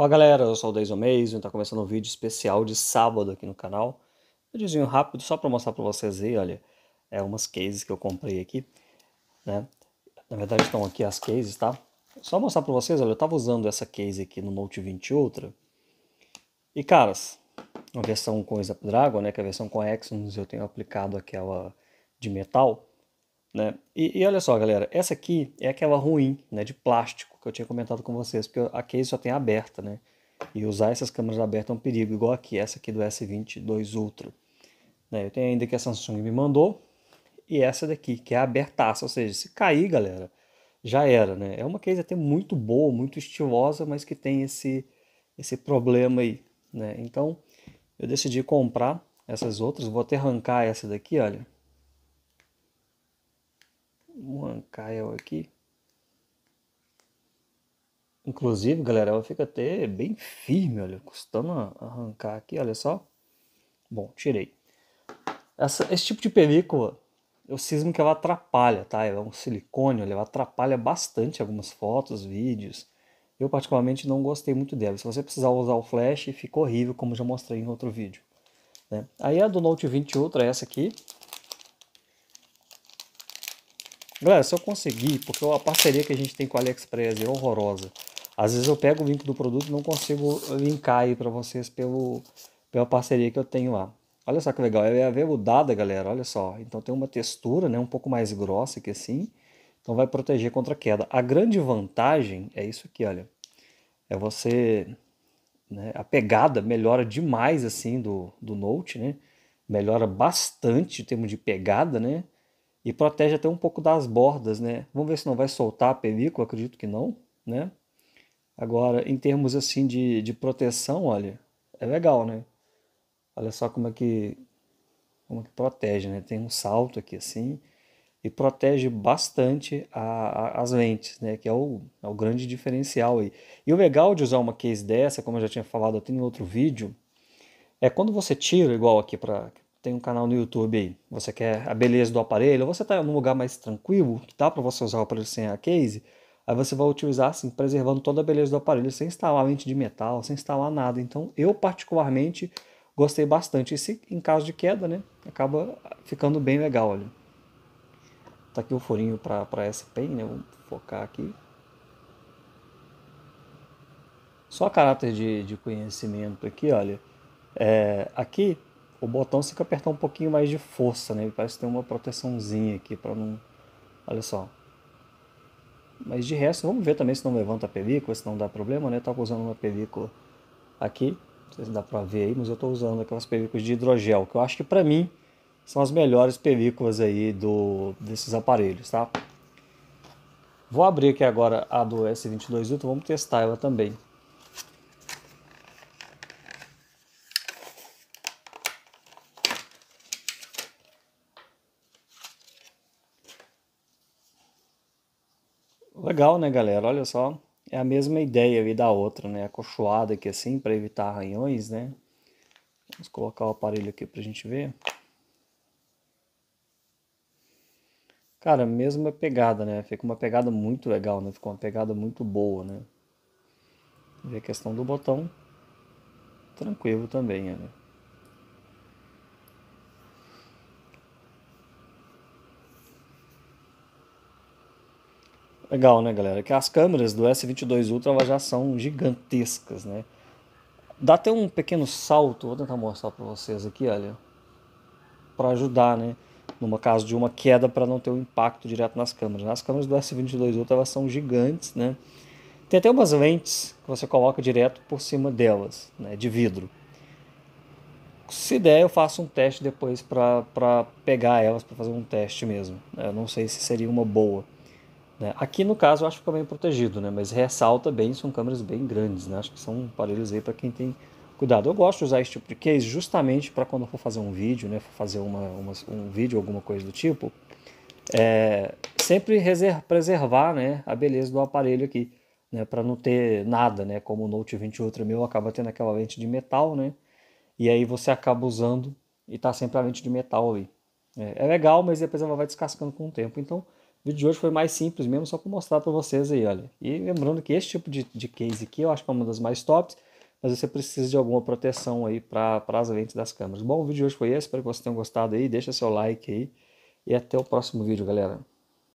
Fala galera, eu sou o Deison Mason e está começando um vídeo especial de sábado aqui no canal. Um videozinho rápido só para mostrar para vocês aí, olha, é umas cases que eu comprei aqui, né? Na verdade estão aqui as cases, tá? Só mostrar para vocês, olha, eu estava usando essa case aqui no Note 20 Ultra. E caras, a versão com Snapdragon, né, que é a versão com Exynos, eu tenho aplicado aquela de metal, né? E, e olha só, galera, essa aqui é aquela ruim, né, de plástico que eu tinha comentado com vocês, porque a case só tem aberta, né? E usar essas câmeras abertas é um perigo, igual aqui, essa aqui do S22 Ultra. Né? Eu tenho ainda que a Samsung me mandou, e essa daqui, que é abertaça, ou seja, se cair, galera, já era, né? É uma case até muito boa, muito estilosa, mas que tem esse, esse problema aí, né? Então, eu decidi comprar essas outras, vou até arrancar essa daqui, olha. Vou arrancar ela aqui. Inclusive, galera, ela fica até bem firme, olha, custando arrancar aqui, olha só. Bom, tirei. Essa, esse tipo de película, eu cismo que ela atrapalha, tá? Ela é um silicone, ela atrapalha bastante algumas fotos, vídeos. Eu particularmente não gostei muito dela. Se você precisar usar o flash, fica horrível, como já mostrei em outro vídeo. Né? Aí a do Note 20 Ultra é essa aqui. Galera, se eu conseguir, porque a parceria que a gente tem com a AliExpress é horrorosa. Às vezes eu pego o link do produto e não consigo linkar aí para vocês pelo, pela parceria que eu tenho lá. Olha só que legal, ela é aveludada, galera, olha só. Então tem uma textura né, um pouco mais grossa que assim, então vai proteger contra queda. A grande vantagem é isso aqui, olha. É você... Né, a pegada melhora demais assim do, do Note, né? Melhora bastante em termos de pegada, né? E protege até um pouco das bordas, né? Vamos ver se não vai soltar a película, acredito que não, né? Agora, em termos assim de, de proteção, olha, é legal, né? Olha só como é que como é que protege, né? Tem um salto aqui assim e protege bastante a, a, as lentes, né? Que é o, é o grande diferencial aí. E o legal de usar uma case dessa, como eu já tinha falado até em outro vídeo, é quando você tira, igual aqui para tem um canal no YouTube aí, você quer a beleza do aparelho, ou você está em um lugar mais tranquilo, que dá para você usar o aparelho sem a case, Aí você vai utilizar assim, preservando toda a beleza do aparelho, sem instalar lente de metal, sem instalar nada. Então, eu particularmente gostei bastante. E se em caso de queda, né, acaba ficando bem legal, olha. Tá aqui o furinho para essa pen, né, vou focar aqui. Só caráter de, de conhecimento aqui, olha. É, aqui, o botão você tem que apertar um pouquinho mais de força, né, parece que tem uma proteçãozinha aqui para não... Olha só, mas de resto, vamos ver também se não levanta a película, se não dá problema, né? estou usando uma película aqui, não sei se dá para ver aí, mas eu estou usando aquelas películas de hidrogel, que eu acho que para mim são as melhores películas aí do, desses aparelhos, tá? Vou abrir aqui agora a do S22 Ultra, vamos testar ela também. Legal, né, galera? Olha só, é a mesma ideia aí da outra, né? Acolchoada aqui assim para evitar arranhões, né? Vamos colocar o aparelho aqui pra gente ver. Cara, mesma pegada, né? Fica uma pegada muito legal, né? Ficou uma pegada muito boa, né? E a questão do botão, tranquilo também, né? legal, né, galera? Que as câmeras do S22 Ultra já são gigantescas, né? Dá até um pequeno salto, vou tentar mostrar para vocês aqui, olha, para ajudar, né? Numa caso de uma queda para não ter o um impacto direto nas câmeras. As câmeras do S22 Ultra elas são gigantes, né? Tem até umas lentes que você coloca direto por cima delas, né, de vidro. Se der, eu faço um teste depois para pegar elas, para fazer um teste mesmo. Né? Eu não sei se seria uma boa. Né? Aqui no caso eu acho que fica bem protegido, né? mas ressalta bem, são câmeras bem grandes, né? acho que são aparelhos aí para quem tem cuidado. Eu gosto de usar esse tipo de case justamente para quando eu for fazer um vídeo, né? for fazer uma, uma um vídeo, alguma coisa do tipo, é, sempre preservar né? a beleza do aparelho aqui, né? para não ter nada, né? como o Note 20 Ultra meu acaba tendo aquela lente de metal, né? e aí você acaba usando e tá sempre a lente de metal aí. É, é legal, mas depois ela vai descascando com o tempo, então... O vídeo de hoje foi mais simples mesmo, só para mostrar para vocês aí, olha. E lembrando que esse tipo de, de case aqui eu acho que é uma das mais tops, mas você precisa de alguma proteção aí para as lentes das câmeras. Bom, o vídeo de hoje foi esse, espero que vocês tenham gostado aí, deixa seu like aí e até o próximo vídeo, galera.